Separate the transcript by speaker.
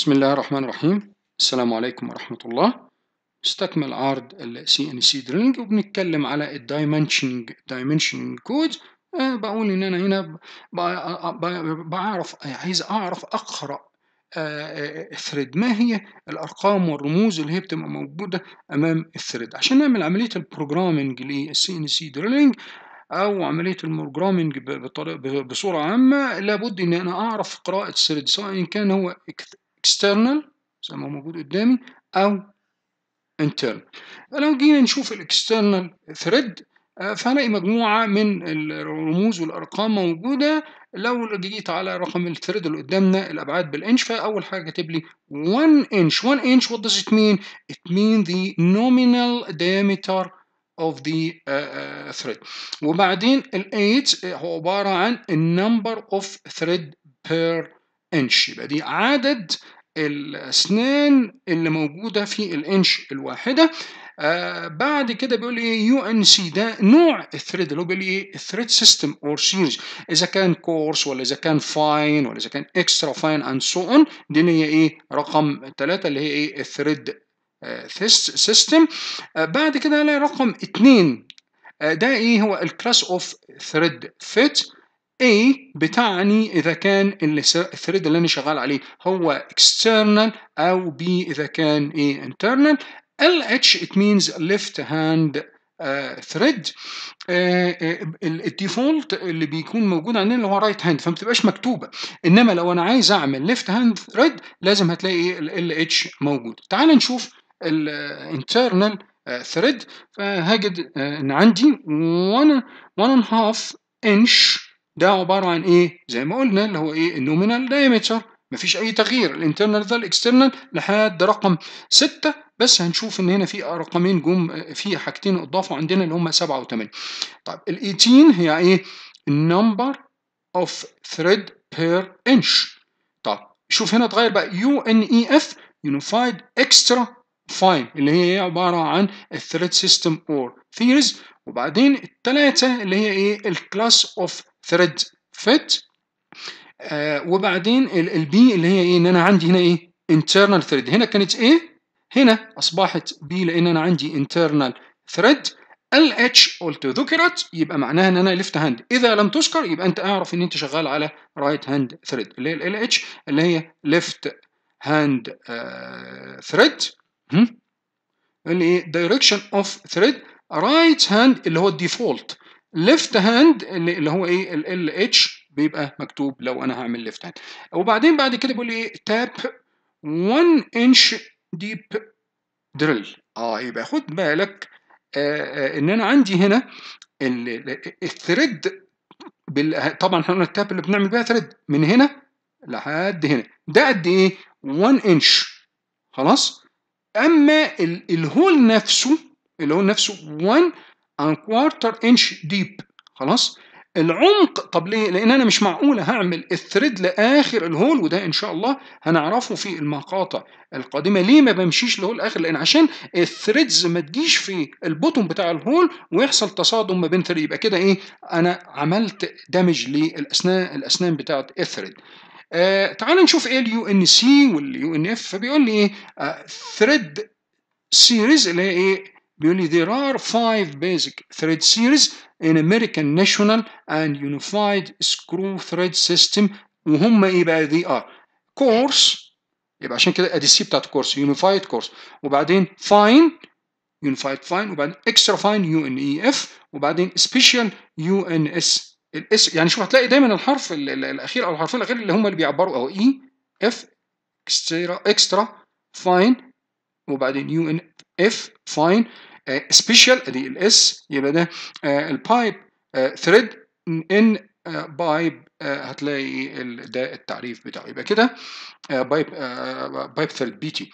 Speaker 1: بسم الله الرحمن الرحيم السلام عليكم ورحمة الله استكمل عرض ال CNC Drilling وبنتكلم على ال Dimensioning Dimensioning Codes بقول إن أنا هنا بعرف عايز أعرف أقرأ الثريد ما هي الارقام والرموز اللي هي بتبقى موجوده امام الثريد عشان نعمل عمليه البروجرامنج للسي ان سي او عمليه البروجرامنج بصوره عامه لابد ان انا اعرف قراءه الثريد سواء كان هو external زي ما هو موجود قدامي او internal لو جينا نشوف الاكسترنال ثريد فهلاقي مجموعة من الرموز والأرقام موجودة لو جيت على رقم الثريد اللي قدامنا الأبعاد بالإنش فأول حاجة كاتب لي 1 إنش 1 إنش what does it mean? It means the nominal diameter of the uh, uh, thread وبعدين ال 8 هو عبارة عن number of thread per انش يبقى دي عدد الاسنان اللي موجوده في الانش الواحده آه بعد كده بيقول ايه يو ان سي ده نوع الثريد اللي هو بيقول ايه الثريد سيستم اور سيريز اذا كان كورس ولا اذا كان فاين ولا اذا كان اكسترا فاين اند سو اون دي هي ايه رقم ثلاثة اللي هي ايه الثريد آه، سيستم آه بعد كده الاقي رقم اثنين آه ده ايه هو الكلاس اوف ثريد فيت A بتعني إذا كان الثريد اللي أنا شغال عليه هو external أو B إذا كان A internal LH it means left hand ثريد آه، آه، آه، الديفولت اللي بيكون موجود عندنا اللي هو رايت هاند فما بتبقاش مكتوبه انما لو انا عايز اعمل ليفت هاند ثريد لازم هتلاقي إيه؟ ال اتش موجود تعال نشوف الانترنال ثريد فهجد ان عندي 1 1 1/2 انش ده عباره عن ايه زي ما قلنا اللي هو ايه النومينال دايمتر مفيش اي تغيير الانترنال ده الاكسترنال لحد رقم 6 بس هنشوف ان هنا في رقمين جم في حاجتين اضافوا عندنا اللي هم 7 و8 طيب ال 18 هي ايه النمبر اوف ثريد بير انش طيب شوف هنا اتغير بقى يو ان اي اف يونيفايد اكسترا فاين اللي هي عباره عن الثريد سيستم اور ثيريز وبعدين الثلاثه اللي هي ايه الكلاس اوف ثريد فيت آه، وبعدين البي اللي هي ايه ان انا عندي هنا ايه internal thread هنا كانت ايه هنا اصبحت بي لان انا عندي internal thread ال اتش قلت ذكرت يبقى معناها ان انا ليفت هاند اذا لم تذكر يبقى انت اعرف ان انت شغال على رايت هاند ثريد اللي هي ال اتش اللي هي ليفت هاند ثريد اللي هي دايركشن اوف ثريد رايت هاند اللي هو الديفولت ليفت هاند اللي هو ايه ال اتش بيبقى مكتوب لو انا هعمل ليفت هاند وبعدين بعد كده بيقول لي ايه تاب 1 انش ديب دريل اه يبقى خد بالك آه, آه، ان انا عندي هنا الثريد بال... طبعا احنا قلنا التاب اللي بنعمل بيها ثريد من هنا لحد هنا ده قد ايه 1 انش خلاص اما الهول نفسه الهول نفسه 1 ان كوارتر انش ديب خلاص العمق طب ليه؟ لان انا مش معقوله هعمل الثريد لاخر الهول وده ان شاء الله هنعرفه في المقاطع القادمه ليه ما بمشيش لهول اخر لان عشان الثريدز ما تجيش في البوتوم بتاع الهول ويحصل تصادم ما بين ثريد يبقى كده ايه انا عملت دامج للاسنان الاسنان بتاعه الثريد آه تعال نشوف ايه اليو ان سي واليو ان اف فبيقول لي ايه ثريد آه، سيريز اللي هي ايه بيقول لي there are five basic thread series in American National and Unified Screw Thread System وهم ايه بقى they are course يبقى عشان كده ادي السي بتاعت كورس يونيفايد كورس وبعدين فاين يونيفايد فاين وبعدين اكسترا فاين يو ان اي اف وبعدين سبيشال يو ان اس الاس يعني شوف هتلاقي دايما الحرف الاخير او الحرفين الاخير اللي هم اللي بيعبروا او اي اف اكسترا اكسترا فاين وبعدين يو ان اف فاين سبيشال ادي الاس يبقى ده آه، البايب آه، ثريد ان بايب آه، هتلاقي ده التعريف بتاعه يبقى كده بايب بايب ثريد بي تي